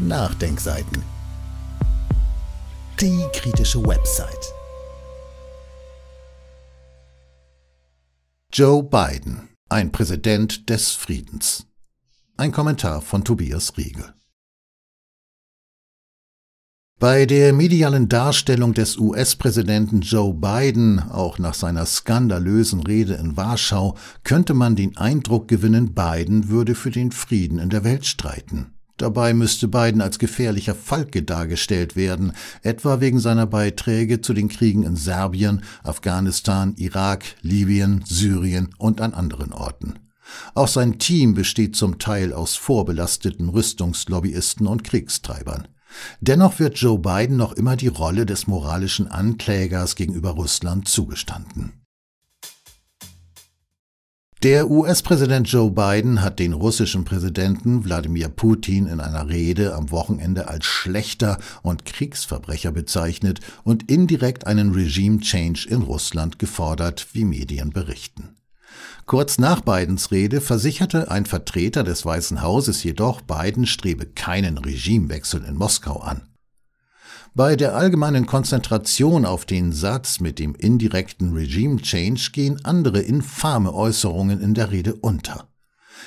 Nachdenkseiten. Die kritische Website. Joe Biden, ein Präsident des Friedens. Ein Kommentar von Tobias Riegel. Bei der medialen Darstellung des US-Präsidenten Joe Biden, auch nach seiner skandalösen Rede in Warschau, könnte man den Eindruck gewinnen, Biden würde für den Frieden in der Welt streiten. Dabei müsste Biden als gefährlicher Falke dargestellt werden, etwa wegen seiner Beiträge zu den Kriegen in Serbien, Afghanistan, Irak, Libyen, Syrien und an anderen Orten. Auch sein Team besteht zum Teil aus vorbelasteten Rüstungslobbyisten und Kriegstreibern. Dennoch wird Joe Biden noch immer die Rolle des moralischen Anklägers gegenüber Russland zugestanden. Der US-Präsident Joe Biden hat den russischen Präsidenten Wladimir Putin in einer Rede am Wochenende als schlechter und Kriegsverbrecher bezeichnet und indirekt einen Regime-Change in Russland gefordert, wie Medien berichten. Kurz nach Bidens Rede versicherte ein Vertreter des Weißen Hauses jedoch, Biden strebe keinen Regimewechsel in Moskau an. Bei der allgemeinen Konzentration auf den Satz mit dem indirekten Regime Change gehen andere infame Äußerungen in der Rede unter.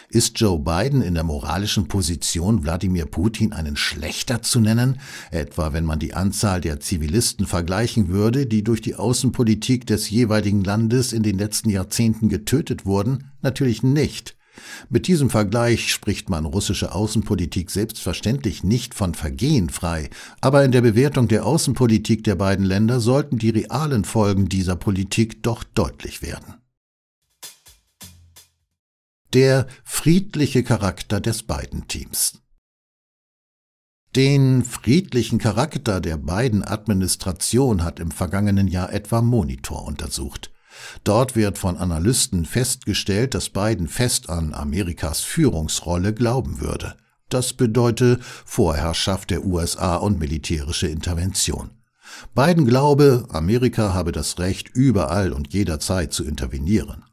Ist Joe Biden in der moralischen Position, Wladimir Putin einen Schlechter zu nennen, etwa wenn man die Anzahl der Zivilisten vergleichen würde, die durch die Außenpolitik des jeweiligen Landes in den letzten Jahrzehnten getötet wurden? Natürlich nicht. Mit diesem Vergleich spricht man russische Außenpolitik selbstverständlich nicht von Vergehen frei, aber in der Bewertung der Außenpolitik der beiden Länder sollten die realen Folgen dieser Politik doch deutlich werden. Der friedliche Charakter des beiden Teams. Den friedlichen Charakter der beiden Administrationen hat im vergangenen Jahr etwa Monitor untersucht. Dort wird von Analysten festgestellt, dass Biden fest an Amerikas Führungsrolle glauben würde. Das bedeute Vorherrschaft der USA und militärische Intervention. Biden glaube, Amerika habe das Recht, überall und jederzeit zu intervenieren.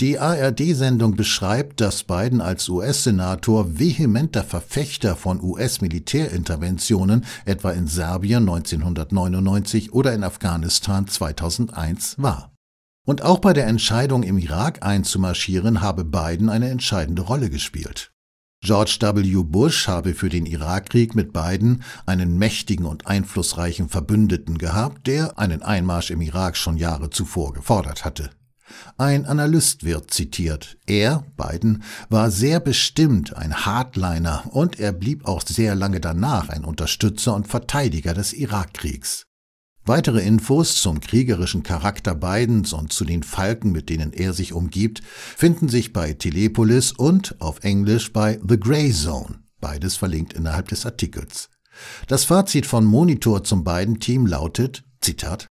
Die ARD-Sendung beschreibt, dass Biden als US-Senator vehementer Verfechter von US-Militärinterventionen etwa in Serbien 1999 oder in Afghanistan 2001 war. Und auch bei der Entscheidung, im Irak einzumarschieren, habe Biden eine entscheidende Rolle gespielt. George W. Bush habe für den Irakkrieg mit Biden einen mächtigen und einflussreichen Verbündeten gehabt, der einen Einmarsch im Irak schon Jahre zuvor gefordert hatte. Ein Analyst wird zitiert. Er, Biden, war sehr bestimmt ein Hardliner und er blieb auch sehr lange danach ein Unterstützer und Verteidiger des Irakkriegs. Weitere Infos zum kriegerischen Charakter Bidens und zu den Falken, mit denen er sich umgibt, finden sich bei Telepolis und auf Englisch bei The Grey Zone, beides verlinkt innerhalb des Artikels. Das Fazit von Monitor zum Biden-Team lautet, Zitat,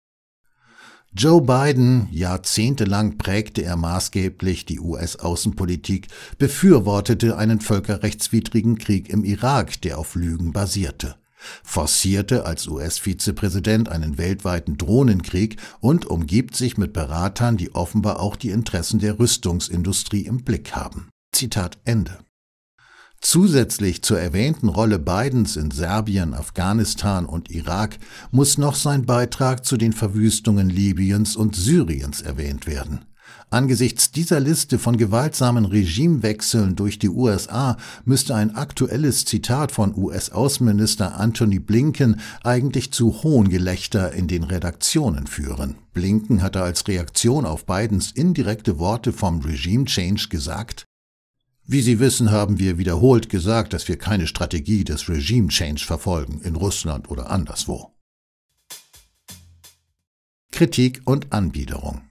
Joe Biden, jahrzehntelang prägte er maßgeblich die US-Außenpolitik, befürwortete einen völkerrechtswidrigen Krieg im Irak, der auf Lügen basierte forcierte als US-Vizepräsident einen weltweiten Drohnenkrieg und umgibt sich mit Beratern, die offenbar auch die Interessen der Rüstungsindustrie im Blick haben. Zitat Ende. Zusätzlich zur erwähnten Rolle Bidens in Serbien, Afghanistan und Irak muss noch sein Beitrag zu den Verwüstungen Libyens und Syriens erwähnt werden. Angesichts dieser Liste von gewaltsamen Regimewechseln durch die USA müsste ein aktuelles Zitat von US-Außenminister Antony Blinken eigentlich zu Hohngelächter in den Redaktionen führen. Blinken hatte als Reaktion auf Bidens indirekte Worte vom Regime Change gesagt, wie Sie wissen, haben wir wiederholt gesagt, dass wir keine Strategie des Regime Change verfolgen, in Russland oder anderswo. Kritik und Anbiederung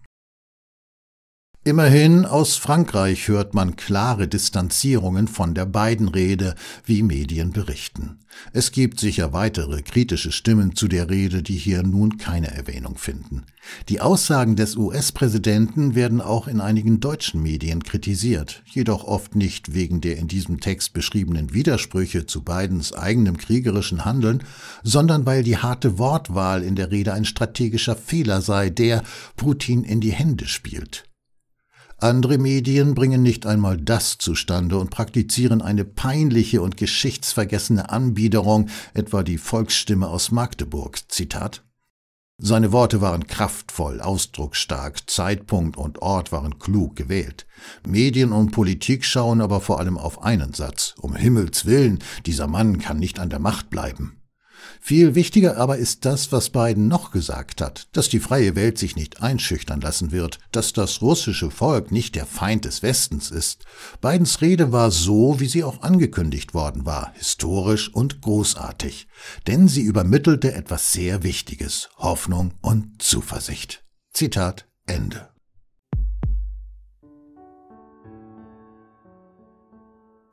Immerhin aus Frankreich hört man klare Distanzierungen von der beiden Rede, wie Medien berichten. Es gibt sicher weitere kritische Stimmen zu der Rede, die hier nun keine Erwähnung finden. Die Aussagen des US-Präsidenten werden auch in einigen deutschen Medien kritisiert, jedoch oft nicht wegen der in diesem Text beschriebenen Widersprüche zu Bidens eigenem kriegerischen Handeln, sondern weil die harte Wortwahl in der Rede ein strategischer Fehler sei, der Putin in die Hände spielt. Andere Medien bringen nicht einmal das zustande und praktizieren eine peinliche und geschichtsvergessene Anbiederung, etwa die Volksstimme aus Magdeburg. Zitat. Seine Worte waren kraftvoll, ausdrucksstark, Zeitpunkt und Ort waren klug gewählt. Medien und Politik schauen aber vor allem auf einen Satz. Um Himmels willen, dieser Mann kann nicht an der Macht bleiben. Viel wichtiger aber ist das, was Biden noch gesagt hat, dass die freie Welt sich nicht einschüchtern lassen wird, dass das russische Volk nicht der Feind des Westens ist. Bidens Rede war so, wie sie auch angekündigt worden war, historisch und großartig, denn sie übermittelte etwas sehr Wichtiges, Hoffnung und Zuversicht. Zitat Ende.